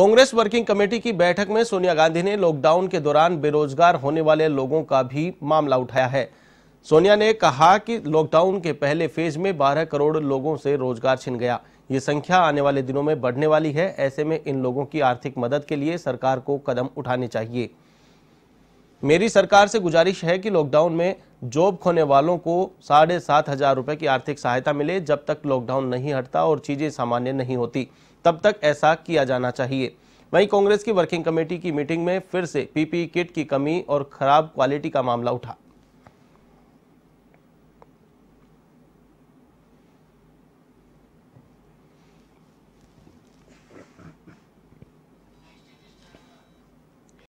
Congress working committee की बैठक में सोनिया गांधी ने लॉकडाउन के दौरान बेरोजगार होने वाले लोगों का भी मामला उठाया है सोनिया ने कहा कि लॉकडाउन के पहले फेज में 12 करोड़ लोगों से रोजगार छिन गया ये संख्या आने वाले दिनों में बढ़ने वाली है ऐसे में इन लोगों की आर्थिक मदद के लिए सरकार को कदम उठाने चाहिए मेरी सरकार से गुजारिश है कि लॉकडाउन में जॉब खोने वालों को साढ़े सात हजार रुपये की आर्थिक सहायता मिले जब तक लॉकडाउन नहीं हटता और चीज़ें सामान्य नहीं होती तब तक ऐसा किया जाना चाहिए वहीं कांग्रेस की वर्किंग कमेटी की मीटिंग में फिर से पीपी किट की कमी और खराब क्वालिटी का मामला उठा